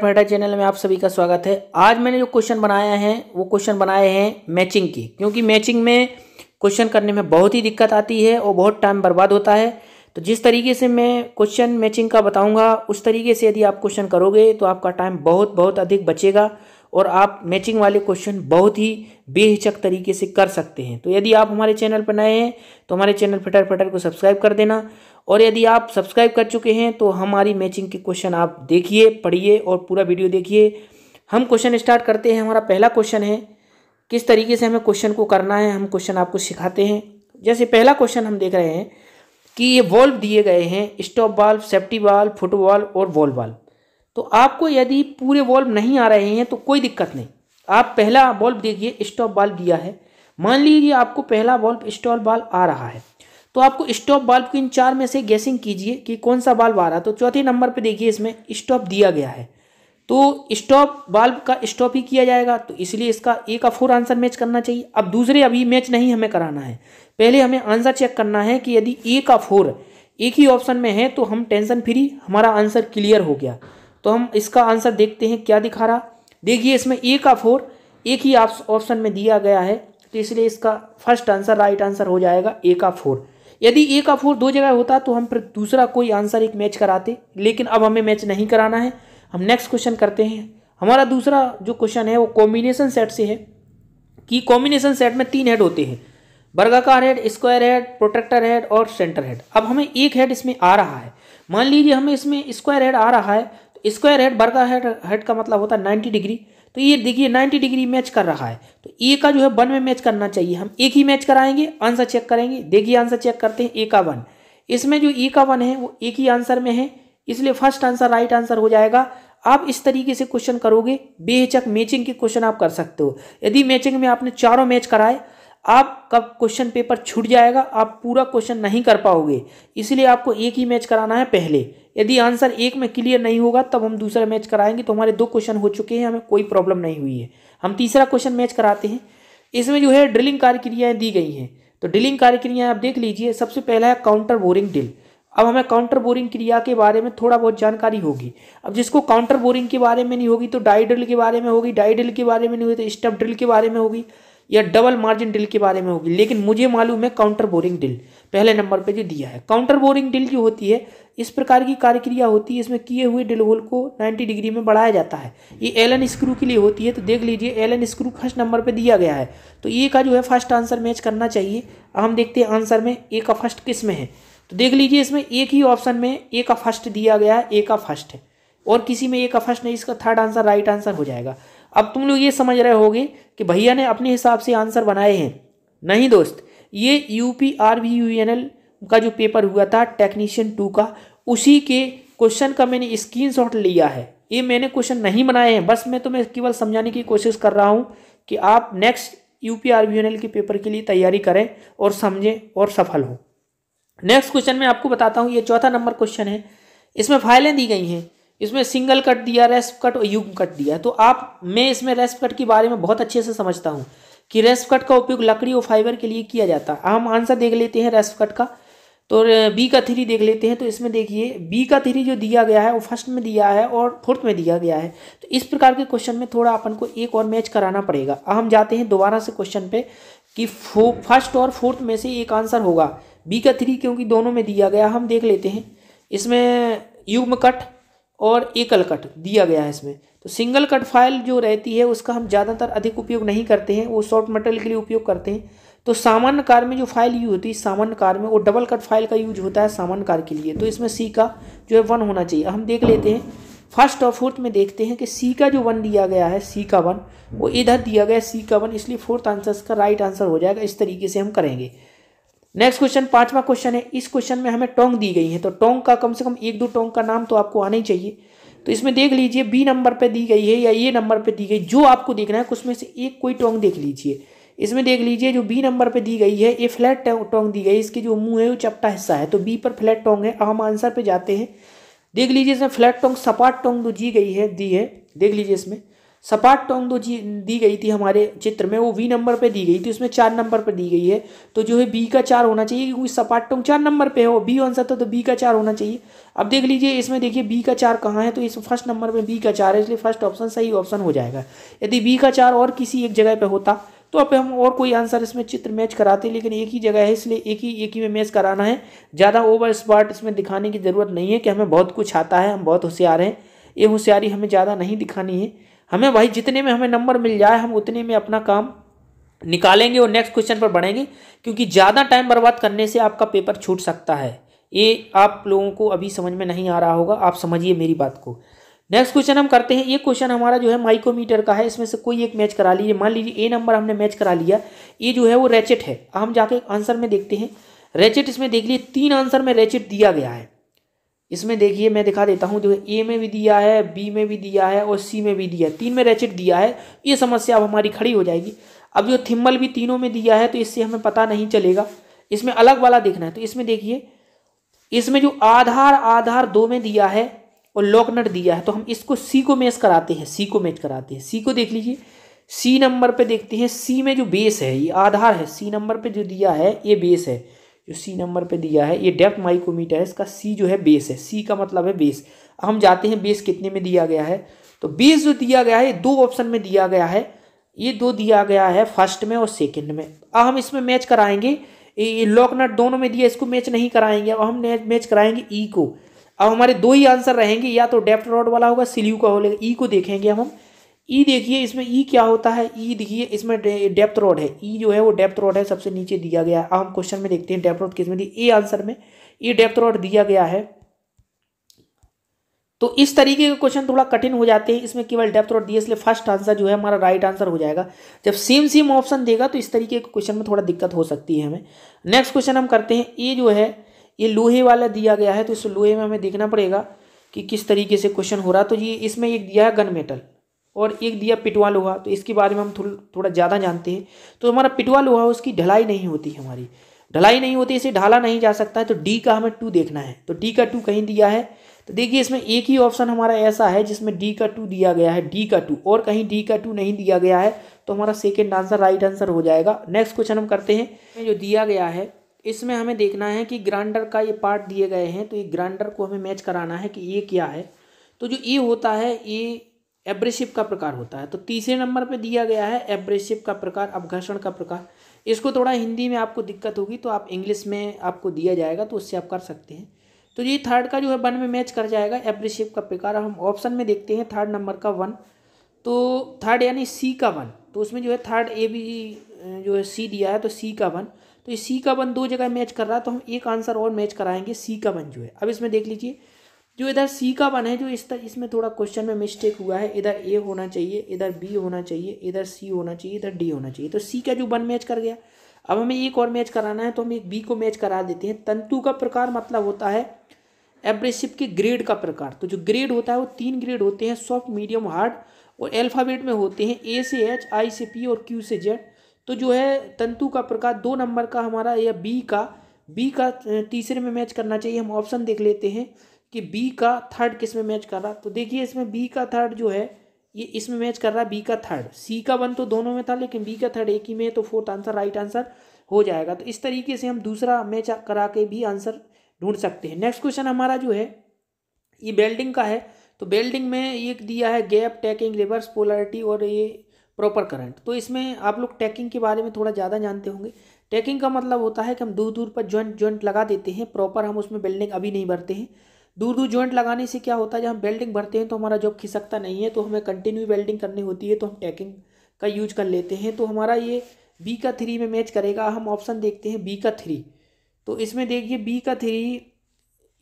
fighter channel में आप सभी का स्वागत है आज मैंने जो क्वेश्चन बनाया है वो क्वेश्चन बनाए हैं मैचिंग की क्योंकि मैचिंग में क्वेश्चन करने में बहुत ही दिक्कत आती है और बहुत टाइम बर्बाद होता है तो जिस तरीके से मैं क्वेश्चन मैचिंग का बताऊंगा उस तरीके से यदि आप क्वेश्चन करोगे तो आपका टाइम बहुत बहुत अधिक बचेगा और आप मैचिंग वाले क्वेश्चन बहुत ही बेहिचक तरीके से कर सकते हैं तो यदि आप हमारे चैनल पर नए हैं तो हमारे चैनल फटर फटर को सब्सक्राइब कर देना और यदि आप सब्सक्राइब कर चुके हैं तो हमारी मैचिंग के क्वेश्चन आप देखिए पढ़िए और पूरा वीडियो देखिए हम क्वेश्चन स्टार्ट करते हैं हमारा पहला क्वेश्चन है किस तरीके से हमें क्वेश्चन को करना है हम क्वेश्चन आपको सिखाते हैं जैसे पहला क्वेश्चन हम देख रहे हैं कि ये वॉल्व दिए गए हैं stop valve safety valve football और वॉल्व वाल्व तो आपको यदि पूरे वॉल्व नहीं आ रहे हैं तो कोई दिक्कत नहीं आप पहला वॉल्व देखिए स्टॉप वाल्व दिया है मान लीजिए आपको पहला वॉल्व स्टॉप वाल्व आ रहा है तो आपको स्टॉप बल्ब की इन चार में से गैसिंग कीजिए कि कौन सा बल्ब आ रहा है तो चौथे नंबर पर देखिए इसमें स्टॉप दिया गया है तो स्टॉप बल्ब का स्टॉप ही किया जाएगा तो इसलिए इसका ए का फोर आंसर मैच करना चाहिए अब दूसरे अभी मैच नहीं हमें कराना है पहले हमें आंसर चेक करना है कि यदि ए का फोर एक ही ऑप्शन में है तो हम टेंशन फ्री हमारा आंसर क्लियर हो गया तो हम इसका आंसर देखते हैं क्या दिखा रहा देखिए इसमें ए का फोर एक ही ऑप्शन में दिया गया है तो इसलिए इसका फर्स्ट आंसर राइट आंसर हो जाएगा ए का फोर यदि एक फोर दो जगह होता तो हम दूसरा कोई आंसर एक मैच कराते लेकिन अब हमें मैच नहीं कराना है हम नेक्स्ट क्वेश्चन करते हैं हमारा दूसरा जो क्वेश्चन है वो कॉम्बिनेशन सेट से है कि कॉम्बिनेशन सेट में तीन हेड होते हैं बर्गाकार head square head protector head और सेंटर हेड अब हमें एक हेड इसमें आ रहा है मान लीजिए हमें इसमें स्क्वायर हेड आ रहा है तो स्क्वायर हेड बर्गा हेड हेड का मतलब होता है नाइन्टी डिग्री तो ये देखिए नाइन्टी डिग्री मैच कर रहा है ए का जो है वन में मैच करना चाहिए हम एक ही मैच कराएंगे आंसर चेक करेंगे देखिए आंसर चेक करते हैं ए का वन इसमें जो ए का वन है वो एक ही आंसर में है इसलिए फर्स्ट आंसर राइट आंसर हो जाएगा आप इस तरीके से क्वेश्चन करोगे बेहचक मैचिंग के क्वेश्चन आप कर सकते हो यदि मैचिंग में आपने चारों मैच कराए आपका क्वेश्चन पेपर छूट जाएगा आप पूरा क्वेश्चन नहीं कर पाओगे इसलिए आपको एक ही मैच कराना है पहले यदि आंसर एक में क्लियर नहीं होगा तब हम दूसरा मैच कराएंगे तो हमारे दो क्वेश्चन हो चुके हैं हमें कोई प्रॉब्लम नहीं हुई है हम तीसरा क्वेश्चन मैच कराते हैं इसमें जो है ड्रिलिंग कार्यक्रियाएँ दी गई हैं तो ड्रिलिंग कार्यक्रियाएँ आप देख लीजिए सबसे पहला है काउंटर बोरिंग ड्रिल अब हमें काउंटर बोरिंग क्रिया के बारे में थोड़ा बहुत जानकारी होगी अब जिसको काउंटर बोरिंग के बारे में नहीं होगी तो डाई ड्रिल के बारे में होगी डाई ड्रिल के बारे में नहीं होगी तो स्टप ड्रिल के बारे में होगी या डबल मार्जिन डिल के बारे में होगी लेकिन मुझे मालूम है काउंटर बोरिंग डिल पहले नंबर पे जो दिया है काउंटर बोरिंग डिल जो होती है इस प्रकार की कार्यक्रिया होती है इसमें किए हुए डिल होल को 90 डिग्री में बढ़ाया जाता है ये एलन स्क्रू के लिए होती है तो देख लीजिए एलन स्क्रू फर्स्ट नंबर पे दिया गया है तो ये का जो है फर्स्ट आंसर मैच करना चाहिए हम देखते हैं आंसर में ए का फर्स्ट किस में है तो देख लीजिए इसमें एक ही ऑप्शन में ए का फर्स्ट दिया गया है ए का फर्स्ट और किसी में ए का फर्स्ट नहीं इसका थर्ड आंसर राइट आंसर हो जाएगा अब तुम लोग ये समझ रहे होगे कि भैया ने अपने हिसाब से आंसर बनाए हैं नहीं दोस्त ये U P R V U N L का जो पेपर हुआ था टेक्नीशियन टू का उसी के क्वेश्चन का मैंने शॉट लिया है ये मैंने क्वेश्चन नहीं बनाए हैं बस मैं तुम्हें केवल समझाने की कोशिश कर रहा हूँ कि आप next U P R V L के पेपर के लिए तैयारी करें और समझें और सफल हों नेक्स्ट क्वेश्चन मैं आपको बताता हूँ ये चौथा नंबर क्वेश्चन है इसमें फाइलें दी गई हैं इसमें सिंगल कट दिया रेस्प कट और युग्म कट दिया तो आप मैं इसमें रेस्प कट के बारे में बहुत अच्छे से समझता हूँ कि रेस्प कट का उपयोग लकड़ी और फाइबर के लिए किया जाता है हम आंसर देख लेते हैं रेस्प कट का तो बी का थ्री देख लेते हैं तो इसमें देखिए बी का थ्री जो दिया गया है वो फर्स्ट में दिया है और फोर्थ में दिया गया है तो इस प्रकार के क्वेश्चन में थोड़ा अपन को एक और मैच कराना पड़ेगा हम जाते हैं दोबारा से क्वेश्चन पे कि फर्स्ट और फोर्थ में से एक आंसर होगा बी का थ्री क्योंकि दोनों में दिया गया हम देख लेते हैं इसमें युग्म कट और एकल कट दिया गया है इसमें तो सिंगल कट फाइल जो रहती है उसका हम ज़्यादातर अधिक उपयोग नहीं करते हैं वो शॉर्ट मटेरियल के लिए उपयोग करते हैं तो सामान्य कार में जो फाइल यूज होती है सामान्य कार में वो डबल कट फाइल का यूज होता है सामान्य कार के लिए तो इसमें सी का जो है वन होना चाहिए हम देख लेते हैं फर्स्ट और फोर्थ में देखते हैं कि सी का जो वन दिया गया है सी का वन वो इधर दिया गया है सी का वन इसलिए फोर्थ आंसर का राइट आंसर हो जाएगा इस तरीके से हम करेंगे नेक्स्ट क्वेश्चन पांचवा क्वेश्चन है इस क्वेश्चन में हमें टोंग दी गई है तो टोंग का कम से कम एक दो टोंग का नाम तो आपको आना ही चाहिए तो इसमें देख लीजिए बी नंबर पे दी गई है या ए नंबर पे दी गई जो आपको देखना है उसमें से एक कोई टोंग देख लीजिए इसमें देख लीजिए जो बी नंबर पे दी गई है ये फ्लैट टोंग दी गई इसके जो मुंह है वो चपटा हिस्सा है तो बी पर फ्लैट टोंग है अब हम आंसर पे जाते हैं देख लीजिए इसमें फ्लैट टोंग सपाट टोंग जो जी गई है दी है देख लीजिए इसमें सपाट टोंग दो जी दी गई थी हमारे चित्र में वो वी नंबर पे दी गई थी उसमें चार नंबर पर दी गई है तो जो है बी का चार होना चाहिए क्योंकि सपाट टोंग चार नंबर पे हो बी आंसर था तो बी का चार होना चाहिए अब देख लीजिए इसमें देखिए बी का चार कहाँ है तो इस फर्स्ट नंबर में बी का चार है इसलिए फर्स्ट ऑप्शन सही ऑप्शन हो जाएगा यदि बी का चार और किसी एक जगह पर होता तो अब हम और कोई आंसर इसमें चित्र मैच कराते लेकिन एक ही जगह है इसलिए एक ही एक ही में मैच कराना है ज़्यादा ओवर स्पॉट इसमें दिखाने की ज़रूरत नहीं है कि हमें बहुत कुछ आता है हम बहुत होशियार हैं ये होशियारी हमें ज़्यादा नहीं दिखानी है हमें भाई जितने में हमें नंबर मिल जाए हम उतने में अपना काम निकालेंगे और नेक्स्ट क्वेश्चन पर बढ़ेंगे क्योंकि ज़्यादा टाइम बर्बाद करने से आपका पेपर छूट सकता है ये आप लोगों को अभी समझ में नहीं आ रहा होगा आप समझिए मेरी बात को नेक्स्ट क्वेश्चन हम करते हैं ये क्वेश्चन हमारा जो है माइकोमीटर का है इसमें से कोई एक मैच करा लीजिए मान लीजिए ए नंबर हमने मैच करा लिया ये जो है वो रेचेट है हम जाके आंसर में देखते हैं रेचेट इसमें देख लीजिए तीन आंसर में रेचिट दिया गया है इसमें देखिए मैं दिखा देता हूँ जो ए में भी दिया है बी में भी दिया है और सी में भी दिया है तीन में रेचिट दिया है ये समस्या अब हमारी खड़ी हो जाएगी अब जो थिम्बल भी तीनों में दिया है तो इससे हमें पता नहीं चलेगा इसमें अलग वाला देखना है तो इसमें देखिए इसमें जो आधार आधार दो में दिया है और लॉकनट दिया है तो हम इसको सी को मैच कराते हैं सी को मैच कराते हैं सी को देख लीजिए सी नंबर पे देखते हैं सी में जो बेस है ये आधार है सी नंबर पे जो दिया है ये बेस है जो सी नंबर पे दिया है ये डेप्थ माइक्रोमीटर है इसका सी जो है बेस है सी का मतलब है बेस हम जाते हैं बेस कितने में दिया गया है तो बेस जो दिया गया है दो ऑप्शन में दिया गया है ये दो दिया गया है फर्स्ट में और सेकेंड में अब हम इसमें मैच कराएंगे लॉकनट दोनों में दिया इसको मैच नहीं कराएंगे अब हम मैच कराएंगे ई e को अब हमारे दो ही आंसर रहेंगे या तो डेप्थ रॉड वाला होगा सिल्यू का हो ई e को देखेंगे हम हम ई e देखिए इसमें ई e क्या होता है ई e देखिए इसमें डेप्थ रोड है ई जो है वो डेप्थ रोड है सबसे नीचे दिया गया है अब हम क्वेश्चन में देखते हैं डेप्थ रोड किसमें दी ए आंसर में ई डेप्थ रोड दिया गया है तो इस तरीके के क्वेश्चन थोड़ा कठिन हो जाते हैं इसमें केवल डेप्थ रोड दिए इसलिए फर्स्ट आंसर जो है हमारा राइट आंसर हो जाएगा जब सेम सेम ऑप्शन देगा तो इस तरीके के क्वेश्चन में थोड़ा दिक्कत हो सकती है हमें नेक्स्ट क्वेश्चन हम करते हैं ये जो है ये लोहे वाला दिया गया है तो इस लोहे में हमें देखना पड़ेगा कि किस तरीके से क्वेश्चन हो रहा तो ये इसमें एक दिया है गन मेटल और एक दिया पिटवा लोहा तो इसके बारे में हम थोड़ा थोड़ा ज़्यादा जानते हैं तो हमारा पिटवा लोहा उसकी ढलाई नहीं होती हमारी ढलाई नहीं होती इसे ढाला नहीं जा सकता है तो डी का हमें टू देखना है तो डी का टू कहीं दिया है तो देखिए इसमें एक ही ऑप्शन हमारा ऐसा है जिसमें डी का टू दिया गया है डी का टू और कहीं डी का टू नहीं दिया गया है तो हमारा सेकेंड आंसर राइट आंसर हो जाएगा नेक्स्ट क्वेश्चन हम करते हैं जो दिया गया है इसमें हमें देखना है कि ग्राइंडर का ये पार्ट दिए गए हैं तो ये ग्राइंडर को हमें मैच कराना है कि ये क्या है तो जो ए e होता है ये e एब्रेसिव का प्रकार होता है तो तीसरे नंबर पे दिया गया है एब्रेसिव का प्रकार अपघर्षण का प्रकार इसको थोड़ा हिंदी में आपको दिक्कत होगी तो आप इंग्लिश में आपको दिया जाएगा तो उससे आप कर सकते हैं तो ये थर्ड का जो है वन में मैच कर जाएगा एब्रेसिव का प्रकार हम ऑप्शन में देखते हैं थर्ड नंबर का वन तो थर्ड यानी सी का वन तो उसमें जो है थर्ड ए बी जो है सी दिया है तो सी का वन तो ये सी का वन दो जगह मैच कर रहा है तो हम एक आंसर और मैच कराएंगे सी का वन जो है अब इसमें देख लीजिए जो इधर सी का वन है जो इस तरह इसमें थोड़ा क्वेश्चन में मिस्टेक हुआ है इधर ए होना चाहिए इधर बी होना चाहिए इधर सी होना चाहिए इधर डी होना चाहिए तो सी का जो वन मैच कर गया अब हमें एक और मैच कराना है तो हम एक बी को मैच करा देते हैं तंतु का प्रकार मतलब होता है एब्रेसिव के ग्रेड का प्रकार तो जो ग्रेड होता है वो तीन ग्रेड होते हैं सॉफ्ट मीडियम हार्ड और एल्फ़ाबेट में होते हैं ए से एच आई से पी और क्यू से जेड तो जो है तंतु का प्रकार दो नंबर का हमारा या बी का बी का तीसरे में मैच करना चाहिए हम ऑप्शन देख लेते हैं कि बी का थर्ड किस में मैच कर रहा तो देखिए इसमें बी का थर्ड जो है ये इसमें मैच कर रहा है बी का थर्ड सी का वन तो दोनों में था लेकिन बी का थर्ड एक ही में है तो फोर्थ आंसर राइट आंसर हो जाएगा तो इस तरीके से हम दूसरा मैच करा के भी आंसर ढूंढ सकते हैं नेक्स्ट क्वेश्चन हमारा जो है ये बेल्डिंग का है तो बेल्डिंग में ये दिया है गैप टैकिंग रिवर्स पोलरिटी और ये प्रॉपर करंट तो इसमें आप लोग टैकिंग के बारे में थोड़ा ज़्यादा जानते होंगे टैकिंग का मतलब होता है कि हम दूर दूर पर ज्वाइंट ज्वाइंट लगा देते हैं प्रॉपर हम उसमें बेल्डिंग अभी नहीं भरते हैं दूर दूर ज्वाइंट लगाने से क्या होता है जब हम वेल्डिंग भरते हैं तो हमारा जॉब खिसकता नहीं है तो हमें कंटिन्यू वेल्डिंग करनी होती है तो हम टैकिंग का यूज कर लेते हैं तो हमारा ये बी का थ्री में मैच करेगा हम ऑप्शन देखते हैं बी का थ्री तो इसमें देखिए बी का थ्री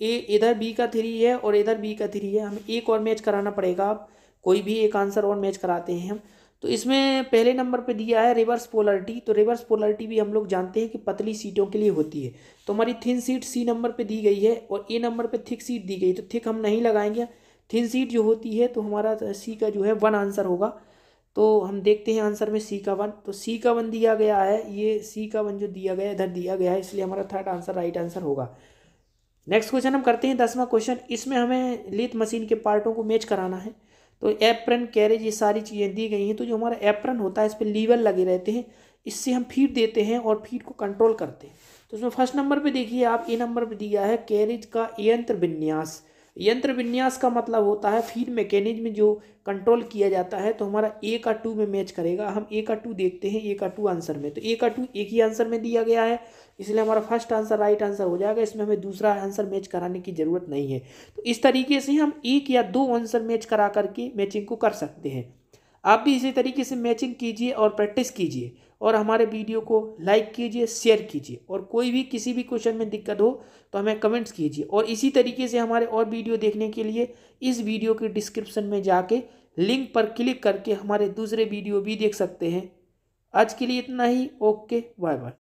ए इधर बी का थ्री है और इधर बी का थ्री है हमें एक और मैच कराना पड़ेगा आप कोई भी एक आंसर और मैच कराते हैं हम तो इसमें पहले नंबर पे दिया है रिवर्स पोलरिटी तो रिवर्स पोलरिटी भी हम लोग जानते हैं कि पतली सीटों के लिए होती है तो हमारी थिन सीट सी नंबर पे दी गई है और ए नंबर पे थिक सीट दी गई तो थिक हम नहीं लगाएंगे थिन सीट जो होती है तो हमारा सी का जो है वन आंसर होगा तो हम देखते हैं आंसर में सी का वन तो सी का वन दिया गया है ये सी का वन जो दिया गया इधर दिया गया है इसलिए हमारा थर्ड आंसर राइट आंसर होगा नेक्स्ट क्वेश्चन हम करते हैं दसवां क्वेश्चन इसमें हमें लेथ मशीन के पार्टों को मैच कराना है तो एप्रन कैरेज ये सारी चीज़ें दी गई हैं तो जो हमारा एप्रन होता है इस पर लीवर लगे रहते हैं इससे हम फीड देते हैं और फीड को कंट्रोल करते हैं तो इसमें फर्स्ट नंबर पे देखिए आप ए नंबर पे दिया है कैरेज का यंत्र विन्यास यंत्र विन्यास का मतलब होता है फीड मैकेनिज्म जो कंट्रोल किया जाता है तो हमारा ए का टू में मैच करेगा हम ए का टू देखते हैं ए का टू आंसर में तो ए का टू एक ही आंसर में दिया गया है इसलिए हमारा फर्स्ट आंसर राइट आंसर हो जाएगा इसमें हमें दूसरा आंसर मैच कराने की ज़रूरत नहीं है तो इस तरीके से हम एक या दो आंसर मैच करा करके मैचिंग को कर सकते हैं आप भी इसी तरीके से मैचिंग कीजिए और प्रैक्टिस कीजिए और हमारे वीडियो को लाइक कीजिए शेयर कीजिए और कोई भी किसी भी क्वेश्चन में दिक्कत हो तो हमें कमेंट्स कीजिए और इसी तरीके से हमारे और वीडियो देखने के लिए इस वीडियो के डिस्क्रिप्शन में जाके लिंक पर क्लिक करके हमारे दूसरे वीडियो भी देख सकते हैं आज के लिए इतना ही ओके बाय बाय